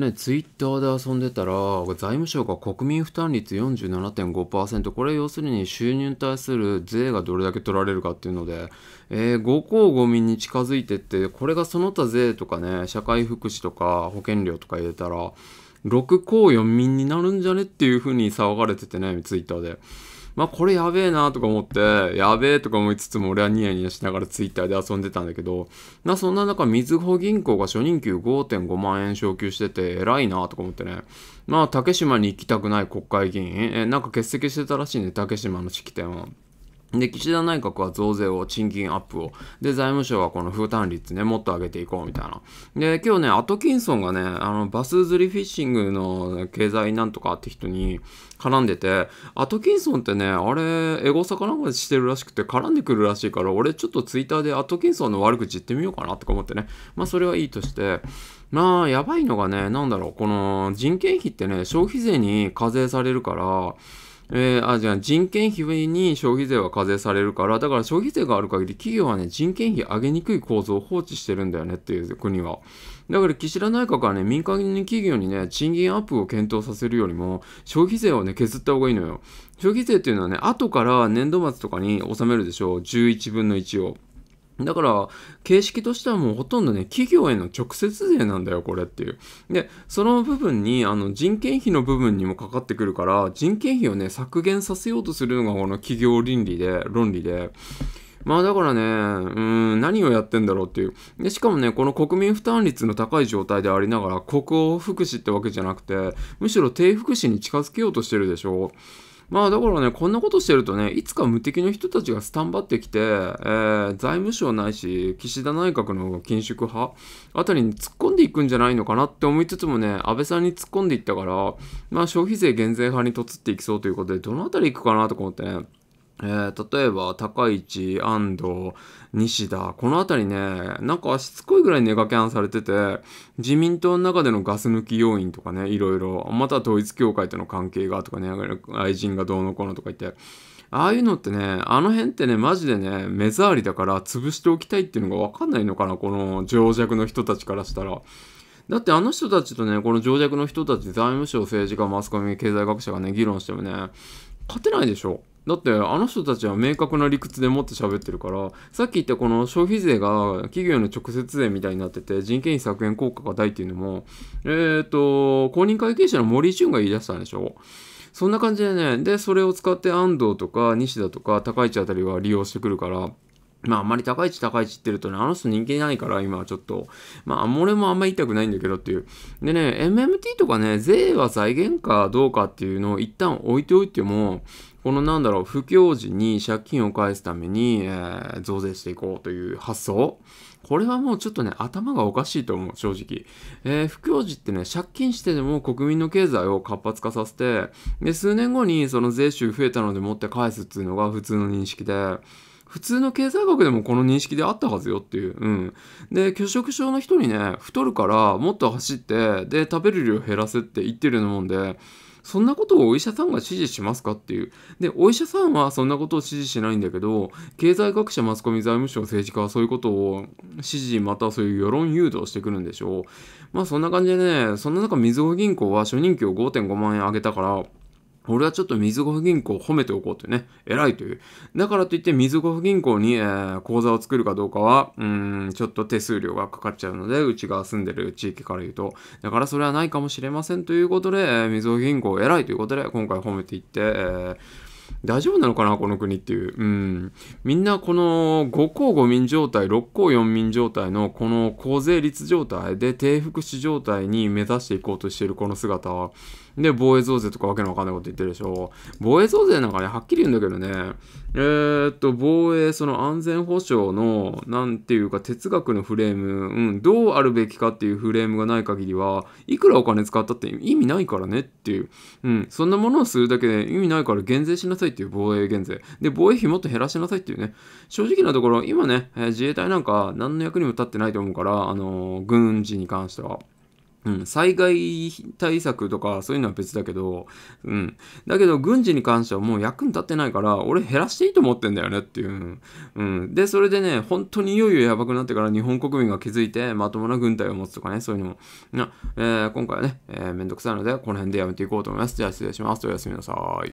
ね、ツイッターで遊んでたら、財務省が国民負担率47.5%、これ要するに収入に対する税がどれだけ取られるかっていうので、えー、5公5民に近づいてって、これがその他税とかね、社会福祉とか保険料とか入れたら、6公4民になるんじゃねっていうふうに騒がれててね、ツイッターで。まあこれやべえなとか思って、やべえとか思いつつも俺はニヤニヤしながらツイッターで遊んでたんだけど、まあそんな中、みずほ銀行が初任給5.5万円昇給してて偉いなとか思ってね。まあ竹島に行きたくない国会議員、え、なんか欠席してたらしいね、竹島の式典は。で、岸田内閣は増税を、賃金アップを。で、財務省はこの負担率ね、もっと上げていこうみたいな。で、今日ね、アトキンソンがね、あの、バス釣りフィッシングの経済なんとかって人に絡んでて、アトキンソンってね、あれ、エゴサかなんかしてるらしくて絡んでくるらしいから、俺ちょっとツイッターでアトキンソンの悪口言ってみようかなとか思ってね。まあ、それはいいとして、まあ、やばいのがね、なんだろう、この人件費ってね、消費税に課税されるから、えー、あ、じゃあ人件費に消費税は課税されるから、だから消費税がある限り企業はね、人件費上げにくい構造を放置してるんだよねっていう国は。だから岸田内閣はね、民間企業にね、賃金アップを検討させるよりも、消費税をね、削った方がいいのよ。消費税っていうのはね、後から年度末とかに納めるでしょう。11分の1を。だから、形式としてはもうほとんどね、企業への直接税なんだよ、これっていう。で、その部分に、あの、人件費の部分にもかかってくるから、人件費をね、削減させようとするのがこの企業倫理で、論理で。まあだからね、うん、何をやってんだろうっていう。で、しかもね、この国民負担率の高い状態でありながら、国王福祉ってわけじゃなくて、むしろ低福祉に近づけようとしてるでしょ。まあだからね、こんなことしてるとね、いつか無敵の人たちがスタンバってきて、えー、財務省ないし、岸田内閣の緊縮派あたりに突っ込んでいくんじゃないのかなって思いつつもね、安倍さんに突っ込んでいったから、まあ消費税減税派にとつっていきそうということで、どのあたり行くかなとか思ってね、えー、例えば、高市、安藤、西田、この辺りね、なんかしつこいぐらいネガキャンされてて、自民党の中でのガス抜き要因とかね、いろいろ、また統一教会との関係がとかね、愛人がどうのこうのとか言って、ああいうのってね、あの辺ってね、マジでね、目障りだから潰しておきたいっていうのがわかんないのかな、この情弱の人たちからしたら。だってあの人たちとね、この情弱の人たち、財務省、政治家、マスコミ、経済学者がね、議論してもね、勝てないでしょ。だってあの人たちは明確な理屈でもっと喋ってるからさっき言ったこの消費税が企業の直接税みたいになってて人件費削減効果が大っていうのもえっ、ー、と公認会計士の森淳が言い出したんでしょそんな感じでねでそれを使って安藤とか西田とか高市あたりは利用してくるからまああんまり高い位置高い位置って言とね、あの人人気ないから今はちょっと、まあ俺もあんまり言いたくないんだけどっていう。でね、MMT とかね、税は財源かどうかっていうのを一旦置いておいても、このなんだろう、不況時に借金を返すために、えー、増税していこうという発想。これはもうちょっとね、頭がおかしいと思う、正直。えー、不況時ってね、借金してでも国民の経済を活発化させて、で、数年後にその税収増えたので持って返すっていうのが普通の認識で、普通の経済学でもこの認識であったはずよっていう。うん。で、拒食症の人にね、太るからもっと走って、で、食べる量減らすって言ってるようなもんで、そんなことをお医者さんが指示しますかっていう。で、お医者さんはそんなことを指示しないんだけど、経済学者、マスコミ、財務省、政治家はそういうことを指示、またそういう世論誘導してくるんでしょう。まあそんな感じでね、そんな中、みずほ銀行は初任給を5.5万円上げたから、俺はちょっと水ずごふ銀行を褒めておこうというね、偉いという。だからといって水ずごふ銀行に、えー、口座を作るかどうかは、うん、ちょっと手数料がかかっちゃうので、うちが住んでる地域から言うと、だからそれはないかもしれませんということで、えー、み銀行偉いということで、今回褒めていって、えー大丈夫なのかなこの国っていう。うん。みんなこの5項5民状態、6項4民状態のこの高税率状態で低福祉状態に目指していこうとしているこの姿は、で、防衛増税とかわけのわかんないこと言ってるでしょ。防衛増税なんかね、はっきり言うんだけどね、えー、っと、防衛、その安全保障の、なんていうか、哲学のフレーム、うん、どうあるべきかっていうフレームがない限りは、いくらお金使ったって意味ないからねっていう、うん、そんなものをするだけで意味ないから減税しなさいっていう防衛減税。で、防衛費もっと減らしなさいっていうね、正直なところ、今ね、え自衛隊なんか何の役にも立ってないと思うから、あのー、軍事に関しては。うん、災害対策とかそういうのは別だけど、うん。だけど軍事に関してはもう役に立ってないから、俺減らしていいと思ってんだよねっていう。うん。で、それでね、本当にいよいよやばくなってから日本国民が気づいてまともな軍隊を持つとかね、そういうのも。な、えー、今回はね、えー、めんどくさいので、この辺でやめていこうと思います。じゃあ失礼します。おやすみなさい。